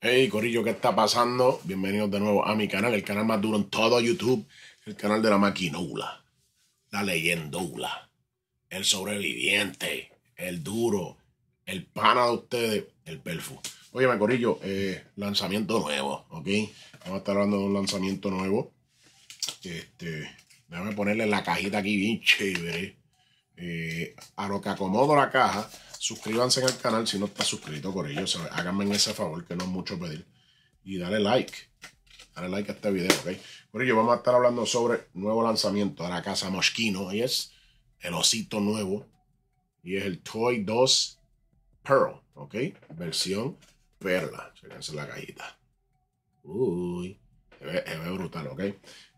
Hey, Corillo, ¿qué está pasando? Bienvenidos de nuevo a mi canal, el canal más duro en todo YouTube, el canal de la maquinola, la leyendola, el sobreviviente, el duro, el pana de ustedes, el perfu. Oye, Corillo, eh, lanzamiento nuevo, ¿ok? Vamos a estar hablando de un lanzamiento nuevo este, déjame ponerle la cajita aquí bien chévere. Eh, a lo que acomodo la caja, suscríbanse en el canal si no está suscrito, con ellos Háganme ese favor, que no es mucho pedir. Y dale like. Dale like a este video, ¿ok? Por ello, vamos a estar hablando sobre nuevo lanzamiento de la casa Moschino. Y es el osito nuevo. Y es el Toy 2 Pearl, ¿ok? Versión perla. chequense la cajita. Uy, se ve brutal, ¿ok?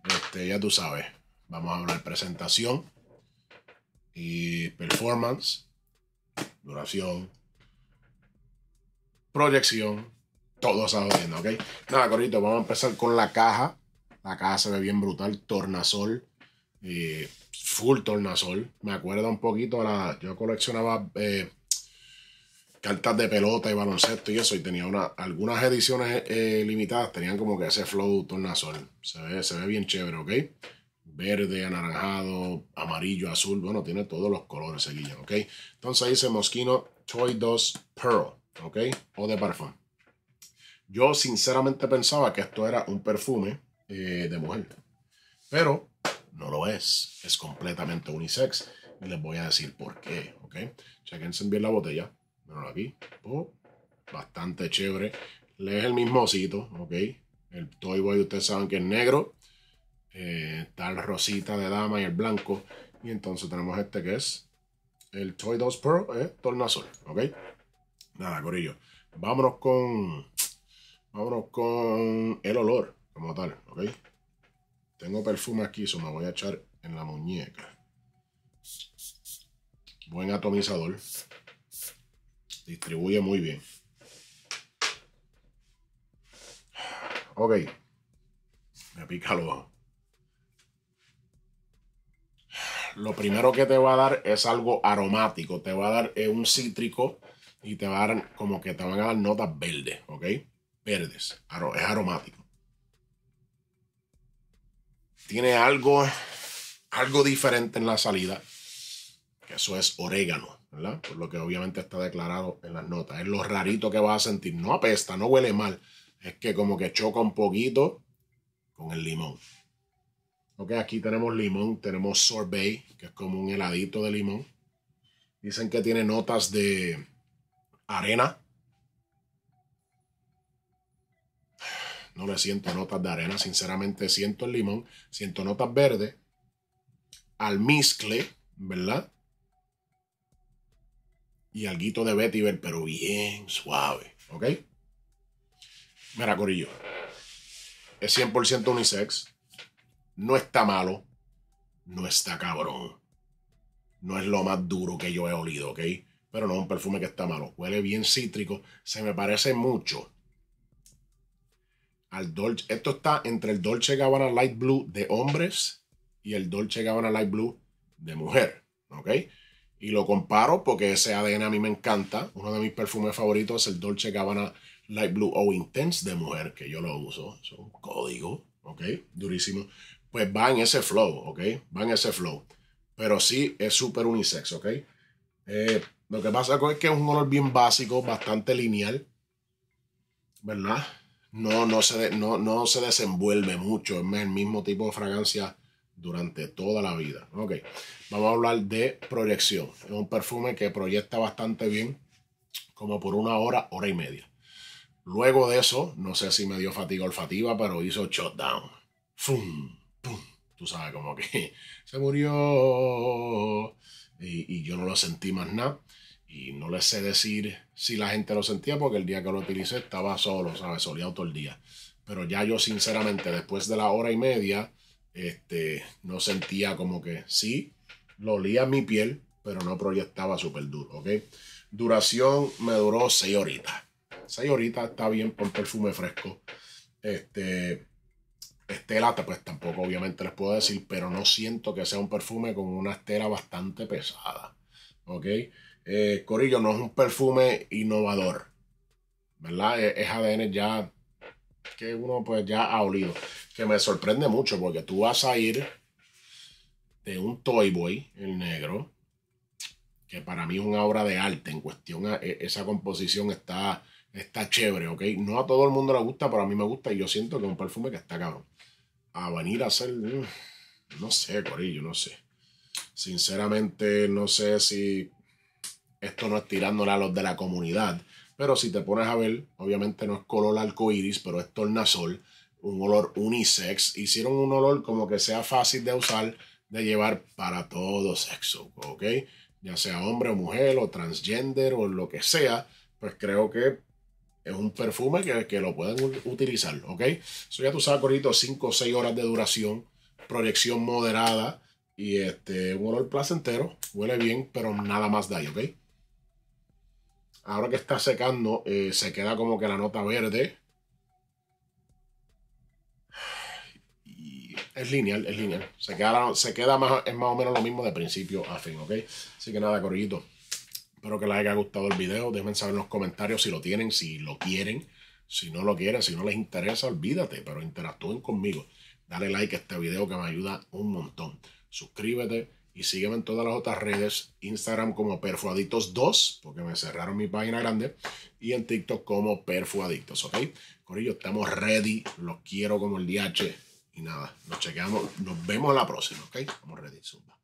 Este, ya tú sabes, vamos a hablar presentación y performance, duración, proyección, todo sabiendo ¿ok? Nada, Corrito. vamos a empezar con la caja. La caja se ve bien brutal, tornasol, eh, full tornasol. Me acuerdo un poquito a Yo coleccionaba. Eh, cartas de pelota y baloncesto y eso. Y tenía una, algunas ediciones eh, limitadas, tenían como que ese flow tornasol. Se ve, se ve bien chévere, ¿ok? Verde, anaranjado, amarillo, azul. Bueno, tiene todos los colores seguidos, ¿ok? Entonces ahí dice Mosquino Toy 2 Pearl, ¿ok? O de parfum. Yo sinceramente pensaba que esto era un perfume eh, de mujer. Pero no lo es. Es completamente unisex. Y les voy a decir por qué, ¿ok? Chequense bien la botella. Bueno, aquí. Oh, bastante chévere. Le es el mismo sitio ¿ok? El Toy Boy, ustedes saben que es negro. Eh, está el rosita de dama y el blanco. Y entonces tenemos este que es el Toy 2 Pro, eh, tornasol, ¿ok? Nada, corillo. Vámonos con... Vámonos con el olor, como tal, ¿ok? Tengo perfume aquí, eso me voy a echar en la muñeca. Buen atomizador. Distribuye muy bien. Ok. Me pica los Lo primero que te va a dar es algo aromático. Te va a dar eh, un cítrico y te va a dar como que te van a dar notas verdes, ¿ok? Verdes. Es aromático. Tiene algo, algo diferente en la salida. Que eso es orégano. Por lo que obviamente está declarado en las notas. Es lo rarito que vas a sentir. No apesta, no huele mal. Es que como que choca un poquito con el limón. Ok, aquí tenemos limón, tenemos sorbet, que es como un heladito de limón. Dicen que tiene notas de arena. No le siento notas de arena, sinceramente siento el limón, siento notas verdes, almizcle, ¿verdad? y alguito de vetiver, pero bien suave, ¿ok? Mira, Corillo, es 100% unisex, no está malo, no está cabrón, no es lo más duro que yo he olido, ¿ok? Pero no es un perfume que está malo, huele bien cítrico, se me parece mucho al Dolce, esto está entre el Dolce Gabbana Light Blue de hombres y el Dolce Gabbana Light Blue de mujer, ¿ok? Y lo comparo porque ese ADN a mí me encanta. Uno de mis perfumes favoritos es el Dolce Gabbana Light Blue o Intense de mujer, que yo lo uso. Es un código, ¿ok? Durísimo. Pues va en ese flow, ¿ok? Va en ese flow. Pero sí es súper unisex, ¿ok? Eh, lo que pasa es que es un olor bien básico, bastante lineal, ¿verdad? No, no, se, no, no se desenvuelve mucho, es el mismo tipo de fragancia durante toda la vida. Ok, vamos a hablar de proyección. Es un perfume que proyecta bastante bien, como por una hora, hora y media. Luego de eso, no sé si me dio fatiga olfativa, pero hizo shutdown. ¡Fum! ¡Pum! Tú sabes, como que se murió y, yo no lo sentí más nada. Y no les sé decir si la gente lo sentía porque el día que lo utilicé estaba solo, ¿sabes? Soleado todo el día. Pero ya yo, sinceramente, después de la hora y media, este, no sentía como que sí, lo olía mi piel, pero no proyectaba súper duro, ¿ok? Duración me duró seis horitas. 6 horitas está bien por perfume fresco. Este, estela, pues tampoco obviamente les puedo decir, pero no siento que sea un perfume con una estela bastante pesada, ¿ok? Eh, Corillo no es un perfume innovador, ¿verdad? E, es, ADN ya que uno pues ya ha olido. Que me sorprende mucho porque tú vas a ir de un Toy Boy, el negro, que para mí es una obra de arte en cuestión, e, esa composición está, está chévere, ¿ok? No a todo el mundo le gusta, pero a mí me gusta y yo siento que es un perfume que está cabrón. A venir a hacer, mm, no sé, Corillo, no sé. Sinceramente, no sé si esto no es tirándole a los de la comunidad, pero si te pones a ver, obviamente no es color arco pero es tornasol, un olor unisex. Hicieron un olor como que sea fácil de usar, de llevar para todo sexo, ¿ok? Ya sea hombre o mujer o transgender o lo que sea, pues creo que es un perfume que, que lo pueden utilizar, ¿ok? Eso ya tú sabes, Corito, 5 o 6 horas de duración, proyección moderada y este, un olor placentero, huele bien, pero nada más de ahí, ¿ok? Ahora que está secando, eh, se queda como que la nota verde. Y es lineal, es lineal. Se queda, se queda más, es más o menos lo mismo de principio a fin, ¿ok? Así que nada, corrido. Espero que les haya gustado el video. Déjenme saber en los comentarios si lo tienen, si lo quieren. Si no lo quieren, si no les interesa, olvídate, pero interactúen conmigo. Dale like a este video que me ayuda un montón. Suscríbete y sígueme en todas las otras redes, Instagram como Perfuaditos 2 porque me cerraron mi página grande, y en TikTok como Perfuadictos, ¿ok? ello estamos ready, los quiero como el DH. Y nada, nos chequeamos, nos vemos la próxima, ¿ok? Estamos ready, zumba.